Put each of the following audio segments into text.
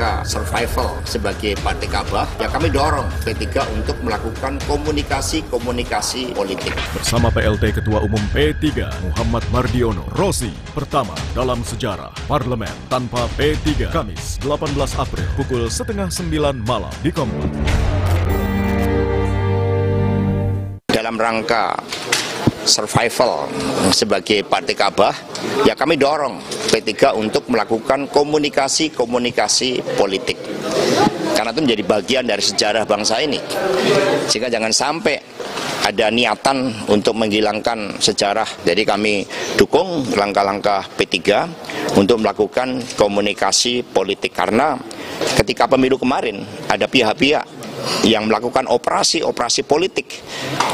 rangka survival sebagai Partai Kabah, ya kami dorong P3 untuk melakukan komunikasi-komunikasi politik. Bersama PLT Ketua Umum P3 Muhammad Mardiono, Rosi pertama dalam sejarah Parlemen tanpa P3 Kamis 18 April pukul setengah sembilan malam di Kompas. Dalam rangka survival sebagai Partai Kabah, ya kami dorong P3 untuk melakukan komunikasi-komunikasi politik. Karena itu menjadi bagian dari sejarah bangsa ini. Sehingga jangan sampai ada niatan untuk menghilangkan sejarah. Jadi kami dukung langkah-langkah P3 untuk melakukan komunikasi politik karena ketika pemilu kemarin ada pihak-pihak yang melakukan operasi-operasi politik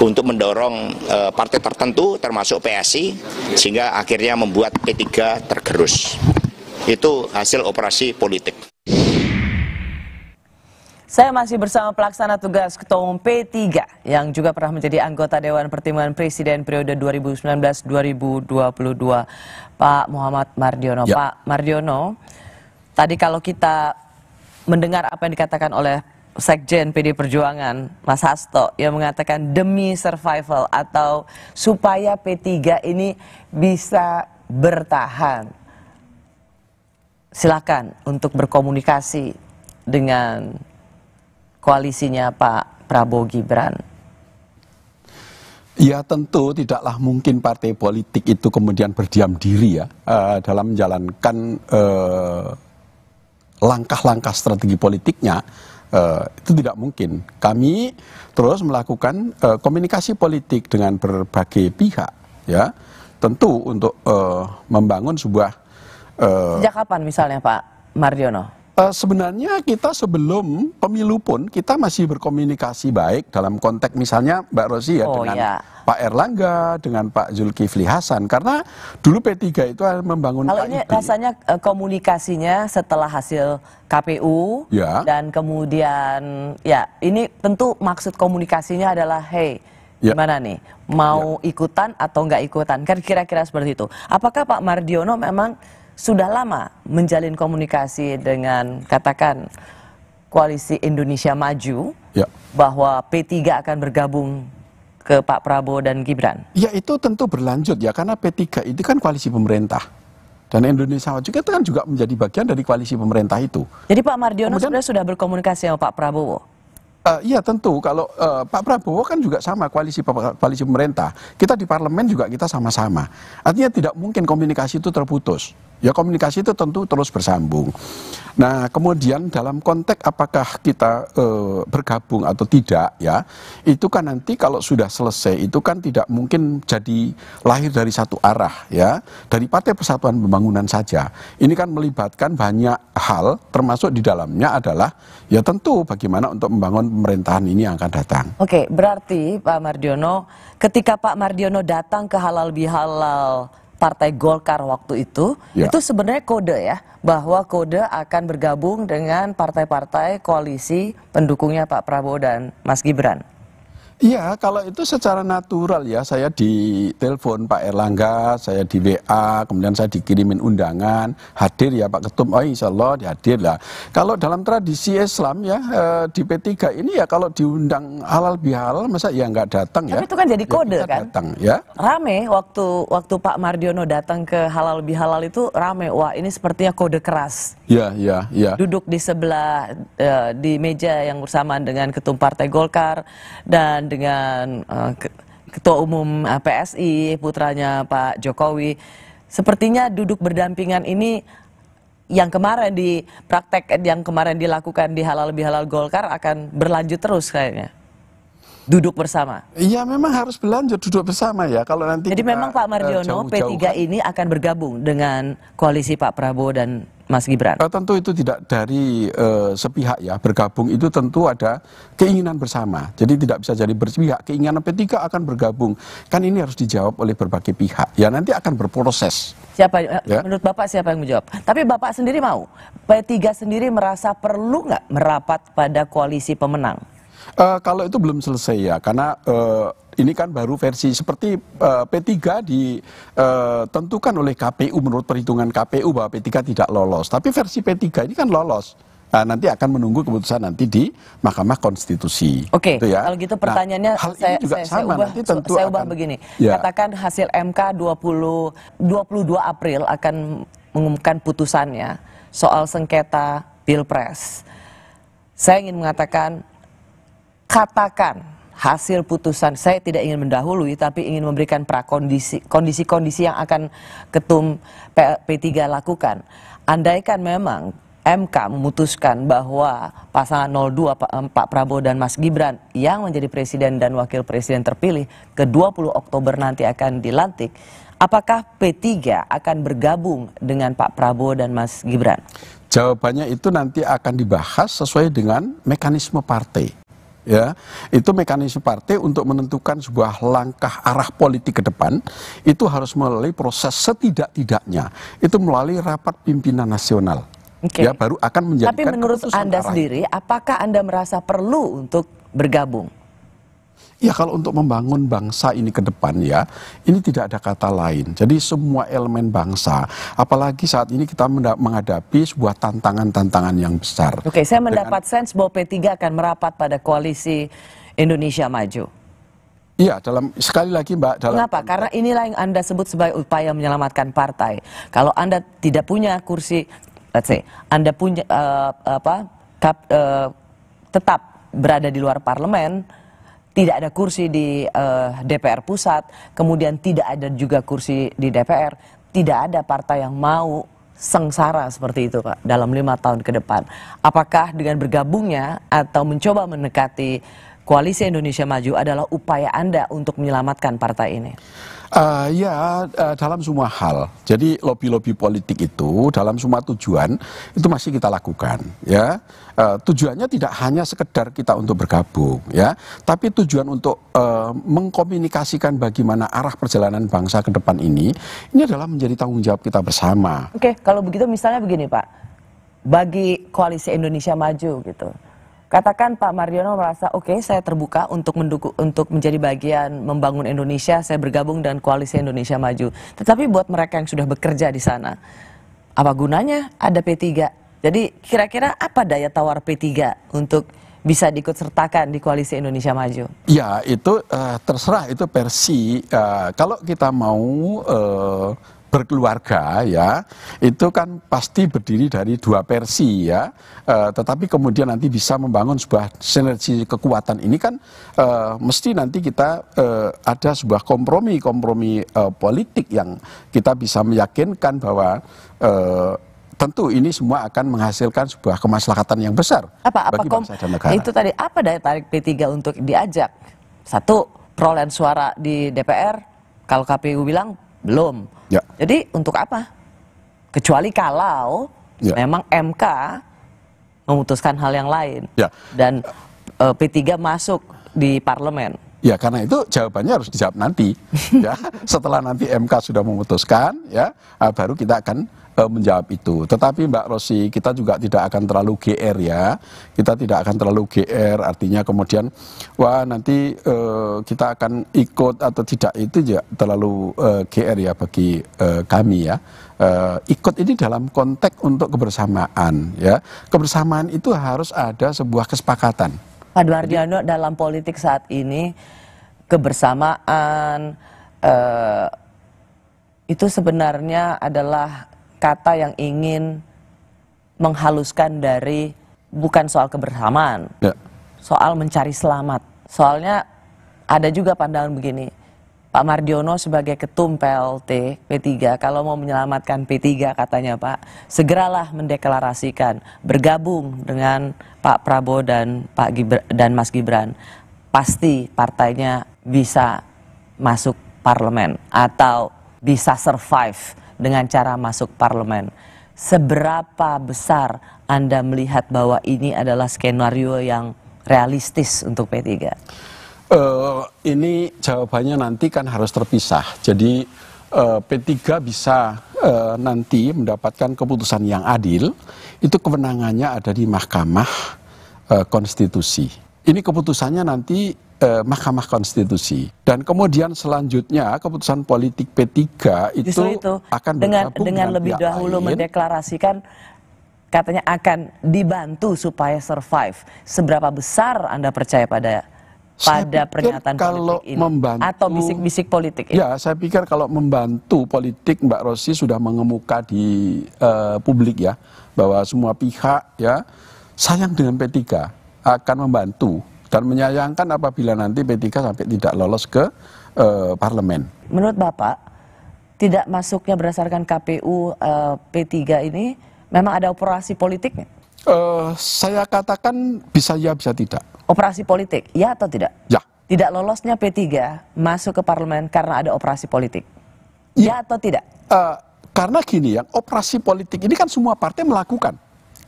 untuk mendorong e, partai tertentu termasuk PSI sehingga akhirnya membuat P3 tergerus. Itu hasil operasi politik. Saya masih bersama pelaksana tugas Ketua Umum P3 yang juga pernah menjadi anggota Dewan Pertimbangan Presiden periode 2019-2022, Pak Muhammad Mardiono. Ya. Pak Mardiono, tadi kalau kita mendengar apa yang dikatakan oleh Sekjen PD Perjuangan, Mas Hasto, yang mengatakan demi survival atau supaya P3 ini bisa bertahan. Silakan untuk berkomunikasi dengan koalisinya Pak Prabowo Gibran. Ya tentu tidaklah mungkin partai politik itu kemudian berdiam diri ya uh, dalam menjalankan eh, langkah-langkah uh, langkah -langkah strategi politiknya Uh, itu tidak mungkin. Kami terus melakukan uh, komunikasi politik dengan berbagai pihak, ya, tentu untuk uh, membangun sebuah. Uh, Sejak kapan misalnya Pak Mardiono? Eh, sebenarnya kita sebelum pemilu pun kita masih berkomunikasi baik dalam konteks misalnya Mbak Rosi ya oh, dengan iya. Pak Erlangga, dengan Pak Zulkifli Hasan karena dulu P3 itu membangun Kalau ini rasanya uh, komunikasinya setelah hasil KPU ya. dan kemudian ya ini tentu maksud komunikasinya adalah hey ya. gimana nih mau ya. ikutan atau nggak ikutan kan kira-kira seperti itu. Apakah Pak Mardiono memang sudah lama menjalin komunikasi dengan katakan koalisi Indonesia Maju ya. bahwa P3 akan bergabung ke Pak Prabowo dan Gibran? Ya itu tentu berlanjut ya karena P3 itu kan koalisi pemerintah. Dan Indonesia Maju itu kan juga menjadi bagian dari koalisi pemerintah itu. Jadi Pak Mardiono Kemudian, sebenarnya sudah berkomunikasi sama Pak Prabowo? Uh, iya tentu kalau uh, Pak Prabowo kan juga sama koalisi koalisi pemerintah. Kita di parlemen juga kita sama-sama. Artinya tidak mungkin komunikasi itu terputus. Ya komunikasi itu tentu terus bersambung. Nah kemudian dalam konteks apakah kita e, bergabung atau tidak ya, itu kan nanti kalau sudah selesai itu kan tidak mungkin jadi lahir dari satu arah ya, dari Partai Persatuan Pembangunan saja. Ini kan melibatkan banyak hal, termasuk di dalamnya adalah ya tentu bagaimana untuk membangun pemerintahan ini yang akan datang. Oke, berarti Pak Mardiono, ketika Pak Mardiono datang ke halal bihalal Partai Golkar waktu itu, ya. itu sebenarnya kode ya, bahwa kode akan bergabung dengan partai-partai koalisi pendukungnya Pak Prabowo dan Mas Gibran. Iya, kalau itu secara natural ya, saya di telepon Pak Erlangga, saya di WA, kemudian saya dikirimin undangan, hadir ya Pak Ketum, oh insya Allah dihadir lah. Kalau dalam tradisi Islam ya, eh, di P3 ini ya kalau diundang halal bihalal, masa ya nggak datang ya. Tapi itu kan jadi ya, kode ya, kan? Datang, ya. Rame waktu waktu Pak Mardiono datang ke halal bihalal itu rame, wah ini sepertinya kode keras. Iya, iya, iya. Duduk di sebelah, eh, di meja yang bersamaan dengan Ketum Partai Golkar, dan dengan eh, ketua umum eh, PSI, putranya Pak Jokowi. Sepertinya duduk berdampingan ini yang kemarin di praktek yang kemarin dilakukan di halal bihalal Golkar akan berlanjut terus kayaknya duduk bersama. Iya memang harus berlanjut duduk bersama ya kalau nanti. Jadi kita, memang Pak eh, Mardiono P3 ini akan bergabung dengan koalisi Pak Prabowo dan Mas Gibran. Oh, tentu itu tidak dari uh, sepihak ya bergabung itu tentu ada keinginan bersama. Jadi tidak bisa jadi berpihak. Keinginan P3 akan bergabung kan ini harus dijawab oleh berbagai pihak. Ya nanti akan berproses. Siapa ya? menurut Bapak siapa yang menjawab? Tapi Bapak sendiri mau P3 sendiri merasa perlu nggak merapat pada koalisi pemenang? Uh, kalau itu belum selesai ya, karena uh, ini kan baru versi seperti uh, eh, P3 ditentukan oleh KPU menurut perhitungan KPU bahwa P3 tidak lolos. Tapi versi P3 ini kan lolos. Nah, nanti akan menunggu keputusan nanti di Mahkamah Konstitusi. Oke. Okay. Gitu ya. Kalau gitu nah, pertanyaannya nah, saya, saya, sama. Saya ubah, nanti tentu saya ubah akan, begini. Ya. Katakan hasil MK 20 22 April akan mengumumkan putusannya soal sengketa Pilpres. Saya ingin mengatakan katakan hasil putusan saya tidak ingin mendahului tapi ingin memberikan prakondisi kondisi-kondisi yang akan ketum P3 lakukan. Andaikan memang MK memutuskan bahwa pasangan 02 eh, Pak Prabowo dan Mas Gibran yang menjadi presiden dan wakil presiden terpilih ke 20 Oktober nanti akan dilantik. Apakah P3 akan bergabung dengan Pak Prabowo dan Mas Gibran? Jawabannya itu nanti akan dibahas sesuai dengan mekanisme partai ya itu mekanisme partai untuk menentukan sebuah langkah arah politik ke depan itu harus melalui proses setidak-tidaknya itu melalui rapat pimpinan nasional okay. ya baru akan menjadi tapi menurut anda arah. sendiri apakah anda merasa perlu untuk bergabung Ya kalau untuk membangun bangsa ini ke depan ya, ini tidak ada kata lain. Jadi semua elemen bangsa, apalagi saat ini kita menghadapi sebuah tantangan-tantangan yang besar. Oke, saya mendapat Dengan, sense bahwa P3 akan merapat pada koalisi Indonesia Maju. Iya, dalam sekali lagi Mbak. Dalam, Kenapa? Karena inilah yang Anda sebut sebagai upaya menyelamatkan partai. Kalau Anda tidak punya kursi, let's say, Anda punya uh, apa, kap, uh, tetap berada di luar parlemen, tidak ada kursi di uh, eh, DPR pusat, kemudian tidak ada juga kursi di DPR, tidak ada partai yang mau sengsara seperti itu Pak dalam lima tahun ke depan. Apakah dengan bergabungnya atau mencoba mendekati koalisi Indonesia Maju adalah upaya Anda untuk menyelamatkan partai ini? Uh, ya, uh, dalam semua hal. Jadi lobi lobi politik itu dalam semua tujuan itu masih kita lakukan, ya. Uh, tujuannya tidak hanya sekedar kita untuk bergabung, ya, tapi tujuan untuk uh, mengkomunikasikan bagaimana arah perjalanan bangsa ke depan ini, ini adalah menjadi tanggung jawab kita bersama. Oke, kalau begitu misalnya begini, Pak. Bagi koalisi Indonesia Maju gitu Katakan Pak Mardiono merasa oke okay, saya terbuka untuk mendukung untuk menjadi bagian membangun Indonesia, saya bergabung dengan koalisi Indonesia Maju. Tetapi buat mereka yang sudah bekerja di sana, apa gunanya ada P3? Jadi kira-kira apa daya tawar P3 untuk bisa diikut sertakan di koalisi Indonesia Maju? Ya, itu uh, terserah itu versi uh, kalau kita mau uh, berkeluarga ya itu kan pasti berdiri dari dua versi ya e, tetapi kemudian nanti bisa membangun sebuah sinergi kekuatan ini kan e, mesti nanti kita e, ada sebuah kompromi kompromi e, politik yang kita bisa meyakinkan bahwa e, tentu ini semua akan menghasilkan sebuah kemaslahatan yang besar apa, apa bagi bangsa dan negara itu tadi apa daya tarik P3 untuk diajak satu perolehan suara di DPR kalau KPU bilang belum. Ya. Jadi untuk apa? Kecuali kalau ya. memang MK memutuskan hal yang lain. Ya. Dan uh, eh, P3 masuk di parlemen. Ya karena itu jawabannya harus dijawab nanti. ya setelah nanti MK sudah memutuskan, ya eh, baru kita akan uh, menjawab itu. Tetapi Mbak Rosi kita juga tidak akan terlalu GR ya. Kita tidak akan terlalu GR artinya kemudian wah nanti uh, kita akan ikut atau tidak itu ya terlalu uh, GR ya bagi uh, kami ya. Uh, ikut ini dalam konteks untuk kebersamaan ya. Kebersamaan itu harus ada sebuah kesepakatan Pak Wardiano dalam politik saat ini kebersamaan eh, itu sebenarnya adalah kata yang ingin menghaluskan dari bukan soal kebersamaan, ya. soal mencari selamat. Soalnya ada juga pandangan begini, Pak Mardiono sebagai ketum PLT P3 kalau mau menyelamatkan P3 katanya Pak segeralah mendeklarasikan bergabung dengan Pak Prabowo dan Pak dan Mas Gibran pasti partainya bisa masuk parlemen atau bisa survive dengan cara masuk parlemen seberapa besar Anda melihat bahwa ini adalah skenario yang realistis untuk P3? Uh, ini jawabannya nanti kan harus terpisah. Jadi uh, eh, P3 bisa uh, nanti mendapatkan keputusan yang adil, itu kewenangannya ada di Mahkamah uh, Konstitusi. Ini keputusannya nanti uh, Mahkamah Konstitusi. Dan kemudian selanjutnya keputusan politik P3 itu, itu akan dengan dengan lebih dahulu lain. mendeklarasikan katanya akan dibantu supaya survive. Seberapa besar Anda percaya pada pada pernyataan kalau politik ini membantu, atau bisik-bisik politik ini? Ya, saya pikir kalau membantu politik Mbak Rosi sudah mengemuka di uh, publik ya bahwa semua pihak ya sayang dengan P3 akan membantu dan menyayangkan apabila nanti P3 sampai tidak lolos ke uh, parlemen. Menurut Bapak, tidak masuknya berdasarkan KPU uh, eh, P3 ini memang ada operasi politik? Uh, saya katakan bisa ya bisa tidak Operasi politik, ya atau tidak? Ya. Tidak lolosnya P3 masuk ke parlemen karena ada operasi politik. Ya, ya atau tidak? Uh, karena gini ya, operasi politik ini kan semua partai melakukan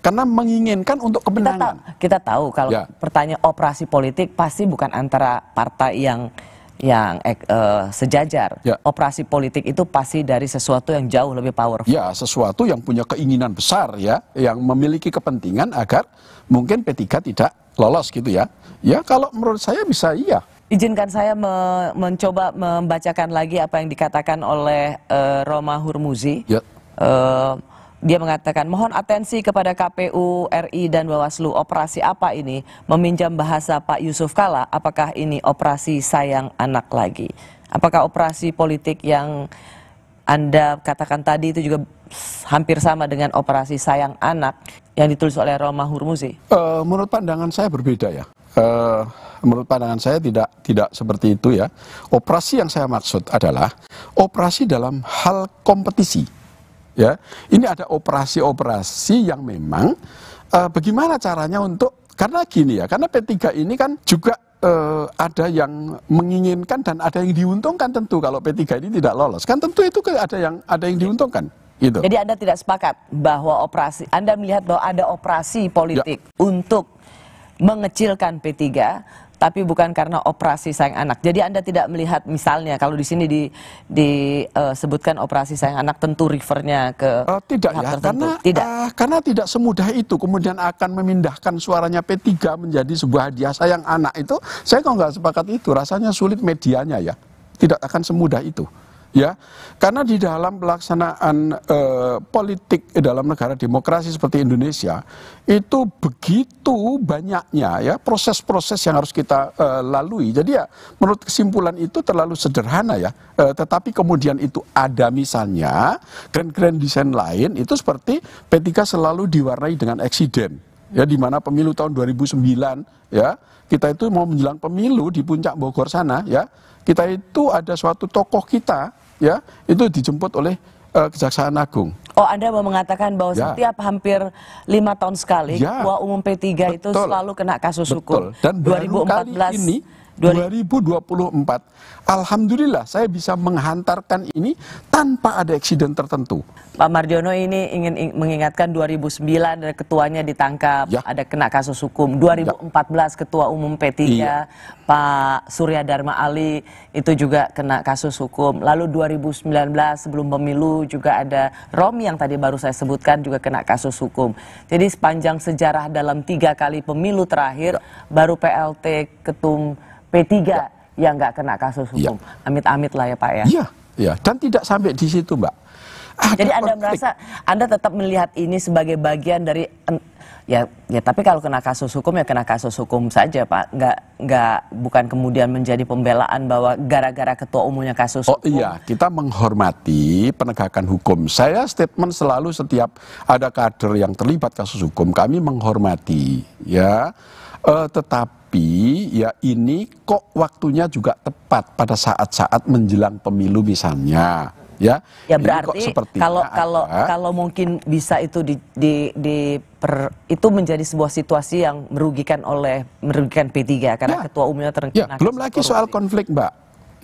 karena menginginkan untuk kemenangan. Kita tahu, kita tahu kalau ya. pertanyaan operasi politik pasti bukan antara partai yang yang uh, sejajar. Ya. Operasi politik itu pasti dari sesuatu yang jauh lebih powerful. Ya, sesuatu yang punya keinginan besar ya, yang memiliki kepentingan agar mungkin P3 tidak lolos gitu ya. Ya kalau menurut saya bisa iya. Izinkan saya me mencoba membacakan lagi apa yang dikatakan oleh uh, Roma Hurmuzi. Ya. Uh, dia mengatakan, mohon atensi kepada KPU, RI, dan Bawaslu, operasi apa ini? Meminjam bahasa Pak Yusuf Kala, apakah ini operasi sayang anak lagi? Apakah operasi politik yang anda katakan tadi itu juga hampir sama dengan operasi sayang anak yang ditulis oleh Roma Hurmuzi. Uh, menurut pandangan saya berbeda ya. Uh, menurut pandangan saya tidak tidak seperti itu ya. Operasi yang saya maksud adalah operasi dalam hal kompetisi. Ya, ini ada operasi-operasi yang memang uh, bagaimana caranya untuk karena gini ya, karena P3 ini kan juga eh, ada yang menginginkan dan ada yang diuntungkan tentu kalau P3 ini tidak lolos. Kan tentu itu ada yang ada yang diuntungkan. Gitu. Jadi Anda tidak sepakat bahwa operasi Anda melihat bahwa ada operasi politik ya. untuk mengecilkan P3 tapi bukan karena operasi sayang anak. Jadi Anda tidak melihat misalnya kalau di sini di disebutkan e, uh, operasi sayang anak tentu refernya ke uh, tidak ya tertentu. karena tidak uh, karena tidak semudah itu kemudian akan memindahkan suaranya P3 menjadi sebuah hadiah sayang anak itu saya kok nggak sepakat itu rasanya sulit medianya ya. Tidak akan semudah itu ya karena di dalam pelaksanaan e, politik dalam negara demokrasi seperti Indonesia itu begitu banyaknya ya proses-proses yang harus kita e, lalui jadi ya menurut kesimpulan itu terlalu sederhana ya e, tetapi kemudian itu ada misalnya grand-grand design lain itu seperti P3 selalu diwarnai dengan eksiden ya di mana pemilu tahun 2009 ya kita itu mau menjelang pemilu di puncak Bogor sana ya kita itu ada suatu tokoh kita ya itu dijemput oleh uh, Kejaksaan Agung. Oh, Anda mau mengatakan bahwa ya. setiap hampir lima tahun sekali ya. Ketua Umum P3 Betul. itu selalu kena kasus Betul. hukum. Dan 2014 kali ini 2024. Alhamdulillah saya bisa menghantarkan ini tanpa ada eksiden tertentu. Pak Marjono ini ingin mengingatkan 2009 ada ketuanya ditangkap, ya. ada kena kasus hukum. 2014 ya. ketua umum P3 iya. Pak Surya Dharma Ali itu juga kena kasus hukum. Lalu 2019 sebelum pemilu juga ada Romi yang tadi baru saya sebutkan juga kena kasus hukum. Jadi sepanjang sejarah dalam tiga kali pemilu terakhir ya. baru PLT Ketum P3 ya. yang nggak kena kasus ya. hukum. amit Amit-amit lah ya Pak ya. Iya, ya. dan tidak sampai di situ Mbak. Ada Jadi konflik. Anda merasa Anda tetap melihat ini sebagai bagian dari ya ya tapi kalau kena kasus hukum ya kena kasus hukum saja Pak. Nggak nggak bukan kemudian menjadi pembelaan bahwa gara-gara ketua umumnya kasus oh, hukum. Oh iya, kita menghormati penegakan hukum. Saya statement selalu setiap ada kader yang terlibat kasus hukum kami menghormati ya. Uh, eh, tetap tapi ya ini kok waktunya juga tepat pada saat-saat menjelang pemilu misalnya ya. Ya berarti kalau kalau ada, kalau mungkin bisa itu di, di, di per, itu menjadi sebuah situasi yang merugikan oleh merugikan P3 karena ya, ketua umumnya terkena. Ya, belum lagi korupsi. soal konflik, Mbak.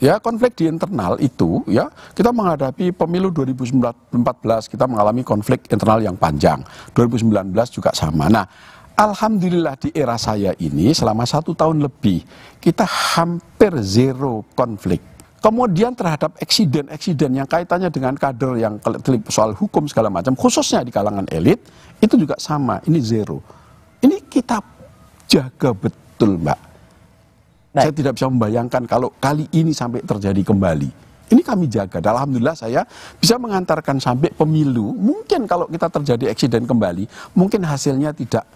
Ya, konflik di internal itu ya, kita menghadapi pemilu 2014 kita mengalami konflik internal yang panjang. 2019 juga sama. Nah, Alhamdulillah di era saya ini selama satu tahun lebih kita hampir zero konflik. Kemudian terhadap eksiden-eksiden yang kaitannya dengan kader yang soal hukum segala macam, khususnya di kalangan elit, itu juga sama, ini zero. Ini kita jaga betul, Mbak. Baik. Saya tidak bisa membayangkan kalau kali ini sampai terjadi kembali. Ini kami jaga. Dan Alhamdulillah saya bisa mengantarkan sampai pemilu. Mungkin kalau kita terjadi eksiden kembali, mungkin hasilnya tidak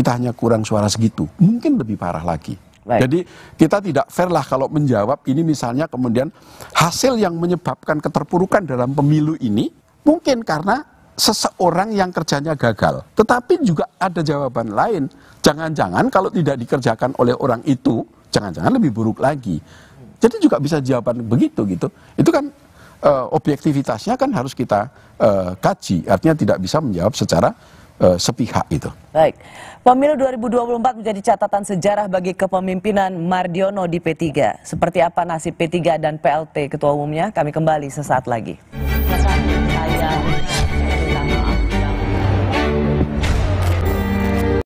kita hanya kurang suara segitu. Mungkin lebih parah lagi. Baik. Jadi kita tidak fair lah kalau menjawab ini misalnya kemudian hasil yang menyebabkan keterpurukan dalam pemilu ini mungkin karena seseorang yang kerjanya gagal. Tetapi juga ada jawaban lain. Jangan-jangan kalau tidak dikerjakan oleh orang itu, jangan-jangan lebih buruk lagi. Jadi juga bisa jawaban begitu gitu. Itu kan uh, objektivitasnya kan harus kita uh, kaji. Artinya tidak bisa menjawab secara uh, sepihak itu. Baik. Pemilu 2024 menjadi catatan sejarah bagi kepemimpinan Mardiono di P3. Seperti apa nasib P3 dan PLT ketua umumnya? Kami kembali sesaat lagi.